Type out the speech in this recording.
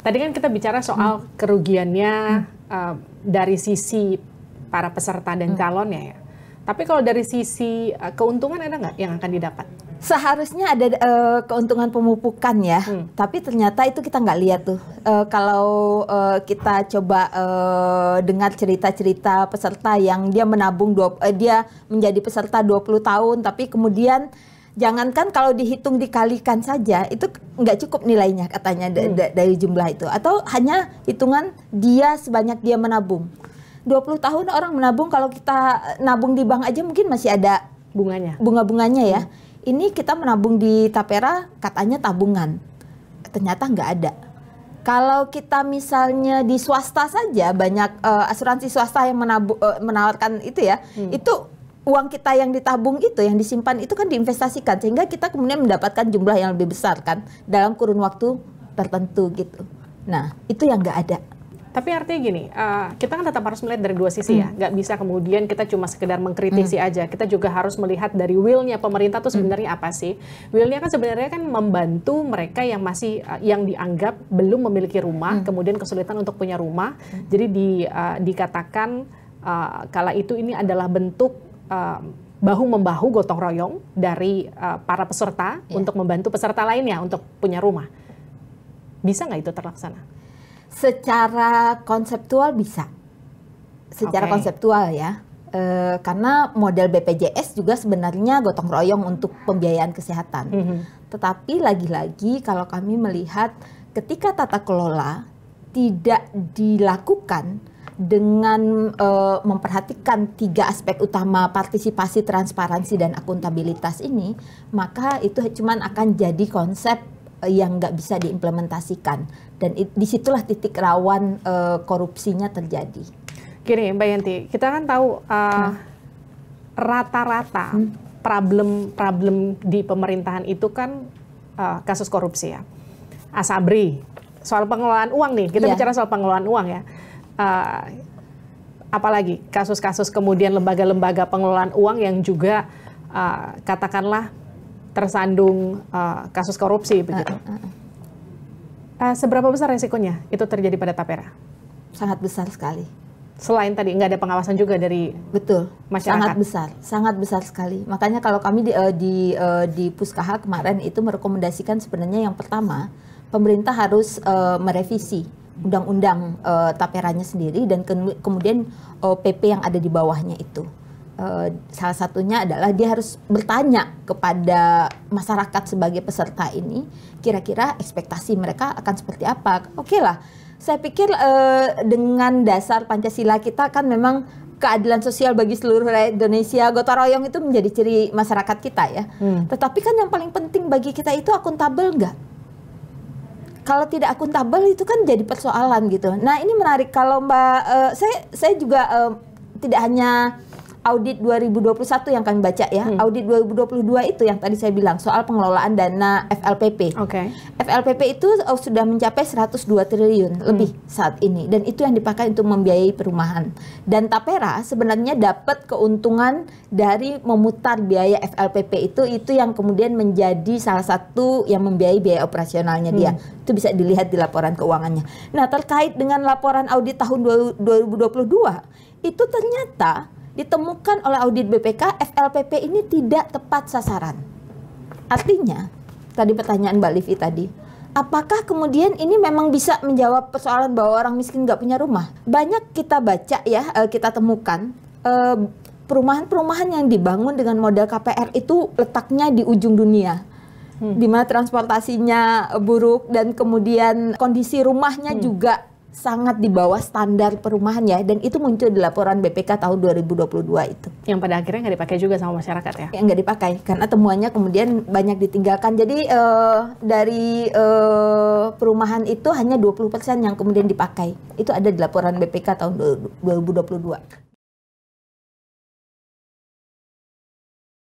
Tadi kan kita bicara soal hmm. kerugiannya hmm. Uh, dari sisi para peserta dan hmm. calonnya ya. Tapi kalau dari sisi uh, keuntungan ada nggak yang akan didapat? Seharusnya ada uh, keuntungan pemupukan ya, hmm. tapi ternyata itu kita nggak lihat tuh. Uh, kalau uh, kita coba uh, dengar cerita-cerita peserta yang dia menabung dua, uh, dia menjadi peserta 20 tahun, tapi kemudian jangankan kalau dihitung dikalikan saja itu nggak cukup nilainya katanya hmm. dari jumlah itu atau hanya hitungan dia sebanyak dia menabung 20 tahun orang menabung kalau kita eh, nabung di bank aja mungkin masih ada bunganya bunga-bunganya ya hmm. ini kita menabung di Tapera katanya tabungan ternyata nggak ada kalau kita misalnya di swasta saja banyak uh, asuransi swasta yang menabu, uh, menawarkan itu ya hmm. itu uang kita yang ditabung itu yang disimpan itu kan diinvestasikan sehingga kita kemudian mendapatkan jumlah yang lebih besar kan dalam kurun waktu tertentu gitu. Nah itu yang nggak ada. Tapi artinya gini, uh, kita kan tetap harus melihat dari dua sisi ya. hmm. ya. Nggak bisa kemudian kita cuma sekedar mengkritisi hmm. aja. Kita juga harus melihat dari willnya pemerintah tuh hmm. sebenarnya hmm. apa sih. Willnya kan sebenarnya kan membantu mereka yang masih uh, yang dianggap belum memiliki rumah, hmm. kemudian kesulitan untuk punya rumah. Hmm. Jadi di, uh, dikatakan uh, kala itu ini adalah bentuk Eh, bahu membahu gotong royong dari uh, para peserta yeah. untuk membantu peserta lainnya untuk punya rumah. Bisa nggak itu terlaksana? Secara konseptual bisa. Secara okay. konseptual ya. E, karena model BPJS juga sebenarnya gotong royong untuk pembiayaan kesehatan. Mm -hmm. Tetapi lagi-lagi kalau kami melihat ketika tata kelola tidak dilakukan dengan uh, memperhatikan tiga aspek utama partisipasi, transparansi dan akuntabilitas ini, maka itu cuma akan jadi konsep eh, yang nggak bisa diimplementasikan dan it, disitulah titik rawan uh, korupsinya terjadi. Gini, Mbak Yanti, kita kan tahu rata hmm. rata-rata hmm. problem-problem di pemerintahan itu kan uh, kasus korupsi ya. Asabri, soal pengelolaan uang nih, kita yeah. bicara soal pengelolaan uang ya uh, apalagi kasus-kasus kemudian lembaga-lembaga pengelolaan uang yang juga uh, katakanlah tersandung uh, kasus korupsi begitu. Uh, uh, uh. Uh, seberapa besar resikonya itu terjadi pada Tapera? Sangat besar sekali. Selain tadi nggak ada pengawasan juga dari betul masyarakat. Sangat besar, sangat besar sekali. Makanya kalau kami di di, uh, di Puskaha kemarin itu merekomendasikan sebenarnya yang pertama pemerintah harus uh, merevisi undang-undang uh, eh, taperanya sendiri dan ke kemudian uh, eh, PP yang ada di bawahnya itu. Uh, salah satunya adalah dia harus bertanya kepada masyarakat sebagai peserta ini kira-kira ekspektasi mereka akan seperti apa. Oke okay lah, saya pikir uh, dengan dasar Pancasila kita kan memang keadilan sosial bagi seluruh rakyat Indonesia, gotong royong itu menjadi ciri masyarakat kita ya. Hmm. Tetapi kan yang paling penting bagi kita itu akuntabel nggak? kalau tidak akuntabel itu kan jadi persoalan gitu. Nah ini menarik kalau Mbak uh, saya saya juga uh, tidak hanya audit 2021 yang kami baca ya, hmm. audit 2022 itu yang tadi saya bilang soal pengelolaan dana FLPP. Okay. FLPP itu oh, sudah mencapai 102 triliun hmm. lebih saat ini dan itu yang dipakai untuk membiayai perumahan. Dan Tapera sebenarnya dapat keuntungan dari memutar biaya FLPP itu itu yang kemudian menjadi salah satu yang membiayai biaya operasionalnya hmm. dia. Itu bisa dilihat di laporan keuangannya. Nah, terkait dengan laporan audit tahun 2022 itu ternyata ditemukan oleh audit BPK FLPP ini tidak tepat sasaran. Artinya, tadi pertanyaan Mbak Livi tadi, apakah kemudian ini memang bisa menjawab persoalan bahwa orang miskin nggak punya rumah? Banyak kita baca ya, eh, kita temukan eh, perumahan-perumahan yang dibangun dengan modal KPR itu letaknya di ujung dunia. Hmm. di mana transportasinya buruk dan kemudian kondisi rumahnya hmm. juga sangat di bawah standar perumahan ya dan itu muncul di laporan BPK tahun 2022 itu. Yang pada akhirnya nggak dipakai juga sama masyarakat ya? Yang nggak dipakai karena temuannya kemudian banyak ditinggalkan. Jadi uh, dari uh, perumahan itu hanya 20% yang kemudian dipakai. Itu ada di laporan BPK tahun 2022.